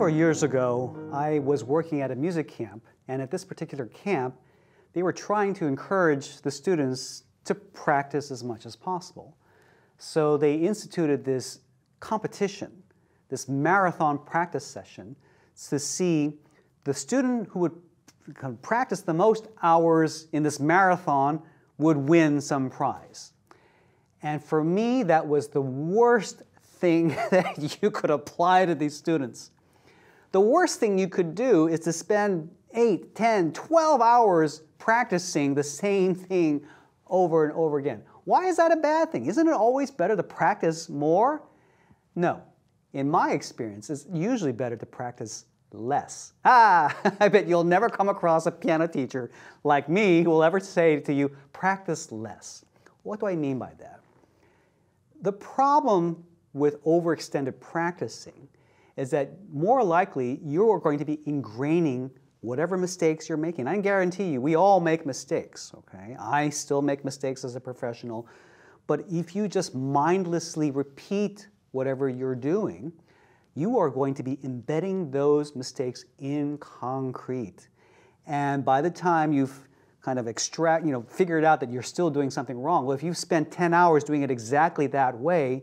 Several years ago, I was working at a music camp, and at this particular camp, they were trying to encourage the students to practice as much as possible. So they instituted this competition, this marathon practice session, to see the student who would practice the most hours in this marathon would win some prize. And for me, that was the worst thing that you could apply to these students. The worst thing you could do is to spend 8, 10, 12 hours practicing the same thing over and over again. Why is that a bad thing? Isn't it always better to practice more? No. In my experience, it's usually better to practice less. Ah, I bet you'll never come across a piano teacher like me who will ever say to you, practice less. What do I mean by that? The problem with overextended practicing is that more likely you're going to be ingraining whatever mistakes you're making. I guarantee you, we all make mistakes, okay? I still make mistakes as a professional. But if you just mindlessly repeat whatever you're doing, you are going to be embedding those mistakes in concrete. And by the time you've kind of extract, you know, figured out that you're still doing something wrong, well, if you've spent 10 hours doing it exactly that way,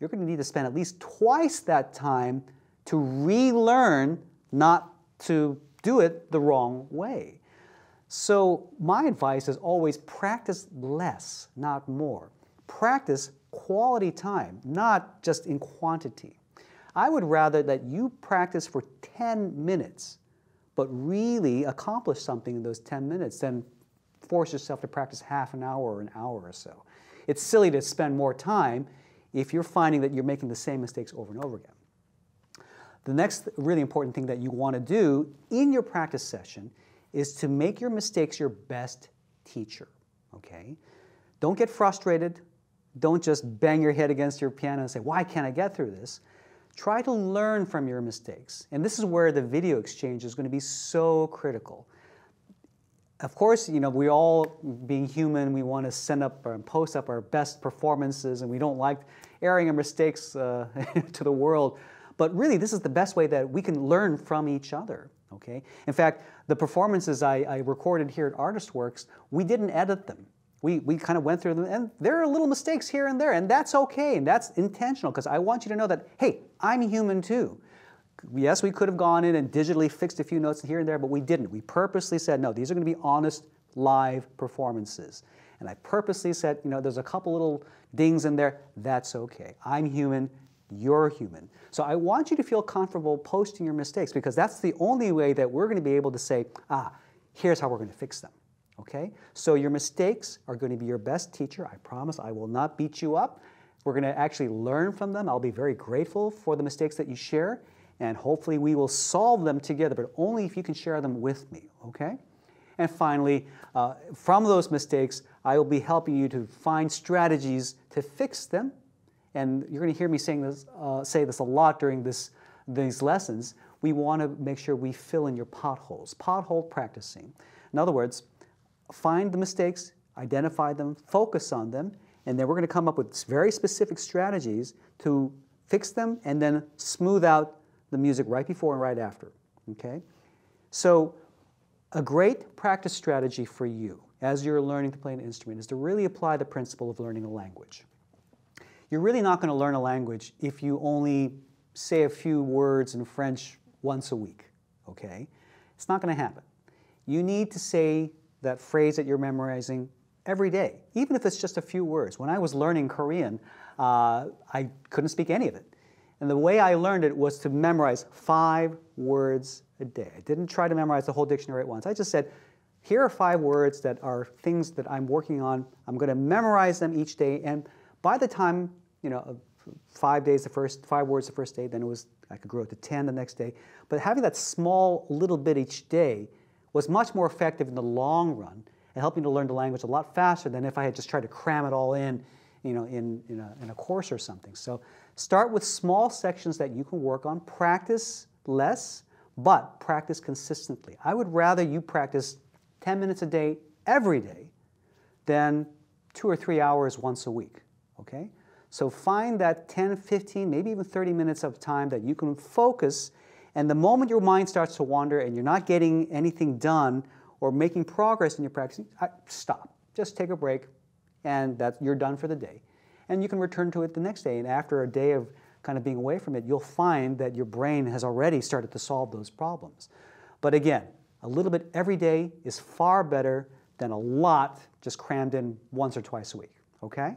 you're going to need to spend at least twice that time to relearn not to do it the wrong way. So, my advice is always practice less, not more. Practice quality time, not just in quantity. I would rather that you practice for 10 minutes, but really accomplish something in those 10 minutes than force yourself to practice half an hour or an hour or so. It's silly to spend more time if you're finding that you're making the same mistakes over and over again. The next really important thing that you want to do in your practice session is to make your mistakes your best teacher, okay? Don't get frustrated. Don't just bang your head against your piano and say, why can't I get through this? Try to learn from your mistakes. And this is where the video exchange is going to be so critical. Of course, you know, we all, being human, we want to send up and post up our best performances, and we don't like airing our mistakes uh, to the world. But really, this is the best way that we can learn from each other. Okay? In fact, the performances I, I recorded here at ArtistWorks, we didn't edit them. We, we kind of went through them, and there are little mistakes here and there, and that's okay, and that's intentional, because I want you to know that, hey, I'm human too. Yes, we could have gone in and digitally fixed a few notes here and there, but we didn't. We purposely said, no, these are going to be honest, live performances. And I purposely said, you know, there's a couple little dings in there. That's okay. I'm human. You're human. So I want you to feel comfortable posting your mistakes because that's the only way that we're going to be able to say, ah, here's how we're going to fix them. Okay? So your mistakes are going to be your best teacher. I promise I will not beat you up. We're going to actually learn from them. I'll be very grateful for the mistakes that you share, and hopefully we will solve them together, but only if you can share them with me. Okay? And finally, uh, from those mistakes, I will be helping you to find strategies to fix them and you're going to hear me saying this, uh, say this a lot during this, these lessons, we want to make sure we fill in your potholes, pothole practicing. In other words, find the mistakes, identify them, focus on them, and then we're going to come up with very specific strategies to fix them and then smooth out the music right before and right after. Okay? So, a great practice strategy for you as you're learning to play an instrument is to really apply the principle of learning a language you're really not going to learn a language if you only say a few words in French once a week, okay? It's not going to happen. You need to say that phrase that you're memorizing every day, even if it's just a few words. When I was learning Korean, uh, I couldn't speak any of it. And the way I learned it was to memorize five words a day. I didn't try to memorize the whole dictionary at once. I just said, here are five words that are things that I'm working on. I'm going to memorize them each day. And by the time you know, five days the first, five words the first day, then it was, I could grow it to 10 the next day. But having that small little bit each day was much more effective in the long run and helped me to learn the language a lot faster than if I had just tried to cram it all in, you know, in, in, a, in a course or something. So start with small sections that you can work on, practice less, but practice consistently. I would rather you practice 10 minutes a day every day than two or three hours once a week, okay? So find that 10, 15, maybe even 30 minutes of time that you can focus. And the moment your mind starts to wander and you're not getting anything done or making progress in your practice, stop. Just take a break, and that you're done for the day. And you can return to it the next day. And after a day of kind of being away from it, you'll find that your brain has already started to solve those problems. But again, a little bit every day is far better than a lot just crammed in once or twice a week. Okay?